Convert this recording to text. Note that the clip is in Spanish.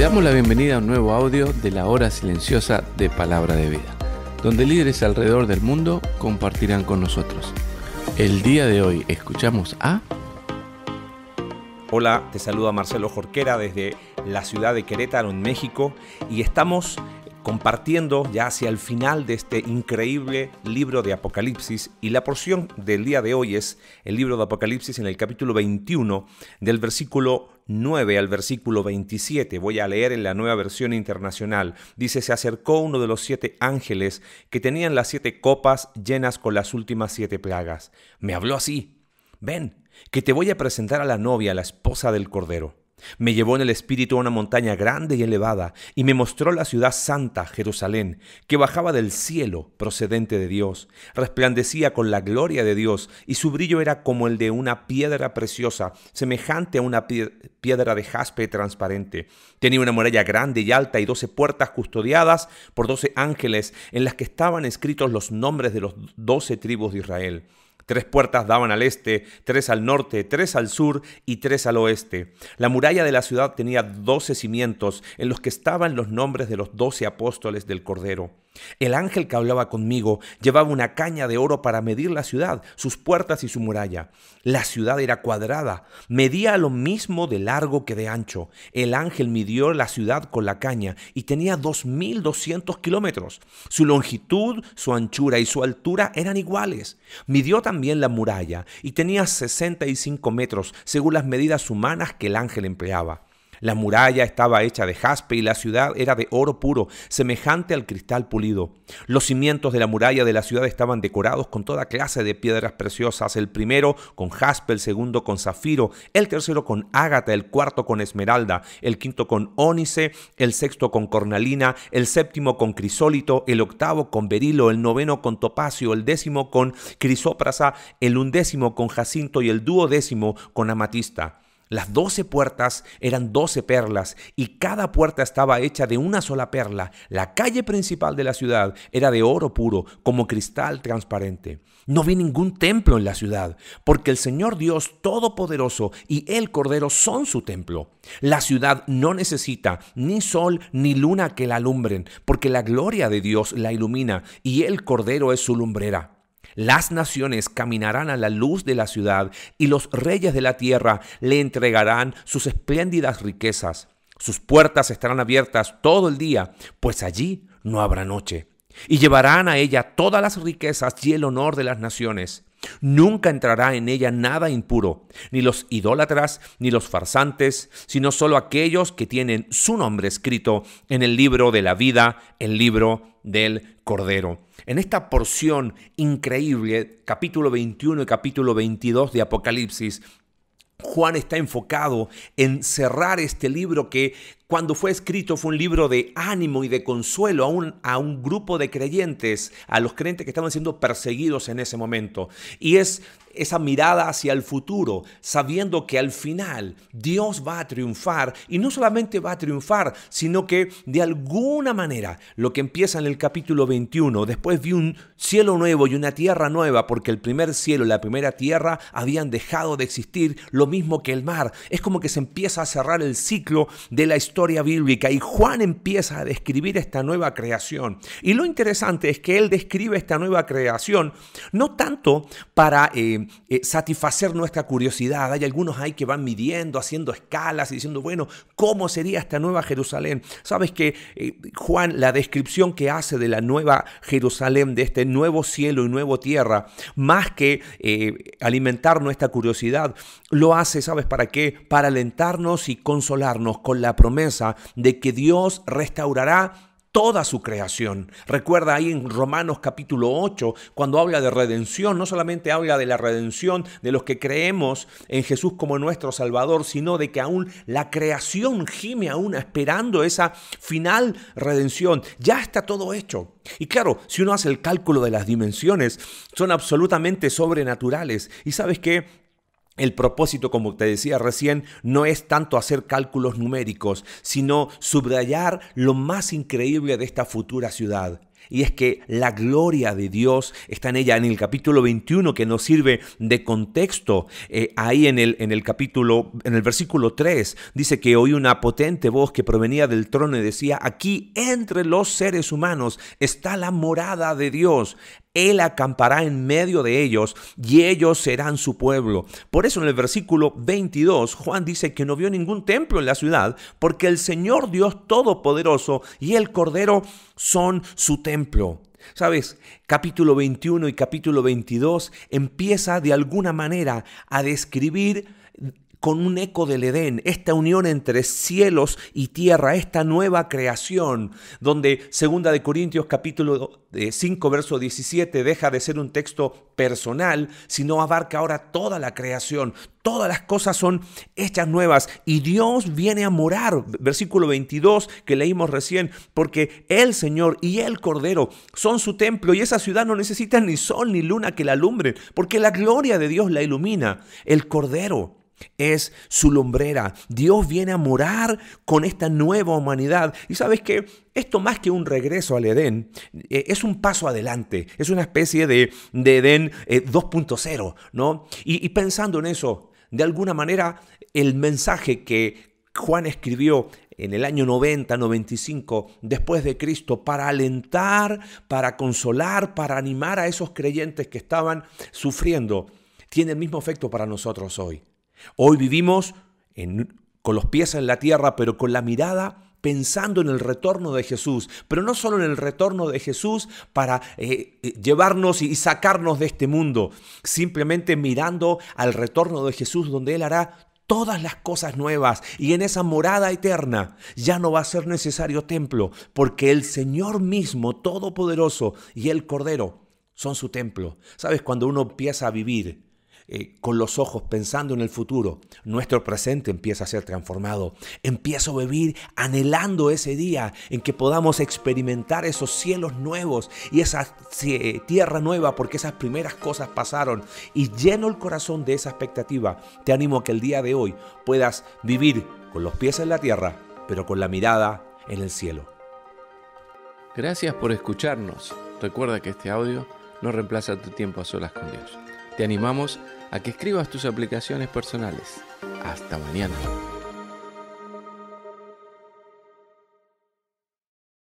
Le damos la bienvenida a un nuevo audio de la hora silenciosa de Palabra de Vida, donde líderes alrededor del mundo compartirán con nosotros. El día de hoy escuchamos a... Hola, te saluda Marcelo Jorquera desde la ciudad de Querétaro, en México, y estamos compartiendo ya hacia el final de este increíble libro de Apocalipsis y la porción del día de hoy es el libro de Apocalipsis en el capítulo 21 del versículo 9 al versículo 27. Voy a leer en la nueva versión internacional. Dice, se acercó uno de los siete ángeles que tenían las siete copas llenas con las últimas siete plagas. Me habló así, ven, que te voy a presentar a la novia, la esposa del Cordero. Me llevó en el espíritu a una montaña grande y elevada, y me mostró la ciudad santa, Jerusalén, que bajaba del cielo, procedente de Dios, resplandecía con la gloria de Dios, y su brillo era como el de una piedra preciosa, semejante a una piedra de jaspe transparente. Tenía una muralla grande y alta y doce puertas custodiadas por doce ángeles, en las que estaban escritos los nombres de los doce tribus de Israel. Tres puertas daban al este, tres al norte, tres al sur y tres al oeste. La muralla de la ciudad tenía doce cimientos en los que estaban los nombres de los doce apóstoles del Cordero. El ángel que hablaba conmigo llevaba una caña de oro para medir la ciudad, sus puertas y su muralla. La ciudad era cuadrada, medía lo mismo de largo que de ancho. El ángel midió la ciudad con la caña y tenía 2.200 kilómetros. Su longitud, su anchura y su altura eran iguales. Midió también la muralla y tenía 65 metros, según las medidas humanas que el ángel empleaba. La muralla estaba hecha de jaspe y la ciudad era de oro puro, semejante al cristal pulido. Los cimientos de la muralla de la ciudad estaban decorados con toda clase de piedras preciosas, el primero con jaspe, el segundo con zafiro, el tercero con ágata, el cuarto con esmeralda, el quinto con ónice, el sexto con cornalina, el séptimo con crisólito, el octavo con berilo, el noveno con topacio, el décimo con crisóprasa, el undécimo con jacinto y el duodécimo con amatista. Las doce puertas eran doce perlas y cada puerta estaba hecha de una sola perla. La calle principal de la ciudad era de oro puro, como cristal transparente. No vi ningún templo en la ciudad, porque el Señor Dios Todopoderoso y el Cordero son su templo. La ciudad no necesita ni sol ni luna que la alumbren, porque la gloria de Dios la ilumina y el Cordero es su lumbrera. Las naciones caminarán a la luz de la ciudad y los reyes de la tierra le entregarán sus espléndidas riquezas. Sus puertas estarán abiertas todo el día, pues allí no habrá noche. Y llevarán a ella todas las riquezas y el honor de las naciones. Nunca entrará en ella nada impuro, ni los idólatras, ni los farsantes, sino solo aquellos que tienen su nombre escrito en el libro de la vida, el libro del Cordero. En esta porción increíble, capítulo 21 y capítulo 22 de Apocalipsis, Juan está enfocado en cerrar este libro que cuando fue escrito fue un libro de ánimo y de consuelo a un, a un grupo de creyentes, a los creyentes que estaban siendo perseguidos en ese momento. Y es esa mirada hacia el futuro, sabiendo que al final Dios va a triunfar y no solamente va a triunfar, sino que de alguna manera lo que empieza en el capítulo 21, después vi un cielo nuevo y una tierra nueva, porque el primer cielo y la primera tierra habían dejado de existir, lo mismo que el mar. Es como que se empieza a cerrar el ciclo de la historia bíblica y Juan empieza a describir esta nueva creación. Y lo interesante es que él describe esta nueva creación no tanto para eh, eh, satisfacer nuestra curiosidad. Hay algunos ahí que van midiendo, haciendo escalas y diciendo, bueno, ¿cómo sería esta nueva Jerusalén? Sabes que eh, Juan, la descripción que hace de la nueva Jerusalén, de este nuevo cielo y nueva tierra, más que alimentar nuestra curiosidad, lo hace, ¿sabes para qué? Para alentarnos y consolarnos con la promesa de que Dios restaurará toda su creación. Recuerda ahí en Romanos capítulo 8, cuando habla de redención, no solamente habla de la redención de los que creemos en Jesús como nuestro Salvador, sino de que aún la creación gime aún esperando esa final redención. Ya está todo hecho. Y claro, si uno hace el cálculo de las dimensiones, son absolutamente sobrenaturales. Y sabes qué, el propósito, como te decía recién, no es tanto hacer cálculos numéricos, sino subrayar lo más increíble de esta futura ciudad. Y es que la gloria de Dios está en ella. En el capítulo 21, que nos sirve de contexto, eh, ahí en el, en el capítulo, en el versículo 3, dice que oí una potente voz que provenía del trono y decía, aquí entre los seres humanos está la morada de Dios. Él acampará en medio de ellos y ellos serán su pueblo. Por eso en el versículo 22 Juan dice que no vio ningún templo en la ciudad porque el Señor Dios Todopoderoso y el Cordero son su templo. Sabes, capítulo 21 y capítulo 22 empieza de alguna manera a describir con un eco del Edén, esta unión entre cielos y tierra, esta nueva creación, donde segunda de Corintios capítulo 5 verso 17 deja de ser un texto personal, sino abarca ahora toda la creación, todas las cosas son hechas nuevas y Dios viene a morar, versículo 22 que leímos recién, porque el Señor y el Cordero son su templo y esa ciudad no necesita ni sol ni luna que la alumbre, porque la gloria de Dios la ilumina, el Cordero es su lumbrera. Dios viene a morar con esta nueva humanidad. Y sabes que esto más que un regreso al Edén, eh, es un paso adelante, es una especie de, Edén 2.0, eh, ¿no? Y, y pensando en eso, de alguna manera, el mensaje que Juan escribió en el año 90, 95 después de Cristo para alentar, para consolar, para animar a esos creyentes que estaban sufriendo, tiene el mismo efecto para nosotros hoy. Hoy vivimos con los pies en la tierra, pero con la mirada pensando en el retorno de Jesús, pero no solo en el retorno de Jesús para eh, eh, llevarnos y sacarnos de este mundo, simplemente mirando al retorno de Jesús donde Él hará todas las cosas nuevas y en esa morada eterna ya no va a ser necesario templo, porque el Señor mismo, Todopoderoso, y el Cordero son su templo. ¿Sabes? Cuando uno empieza a vivir eh, con los ojos pensando en el futuro, nuestro presente empieza a ser transformado. Empiezo a vivir anhelando ese día en que podamos experimentar esos cielos nuevos y esa eh, tierra nueva porque esas primeras cosas pasaron. Y lleno el corazón de esa expectativa. Te animo a que el día de hoy puedas vivir con los pies en la tierra, pero con la mirada en el cielo. Gracias por escucharnos. Recuerda que este audio no reemplaza tu tiempo a solas con Dios. Te animamos a que escribas tus aplicaciones personales. Hasta mañana.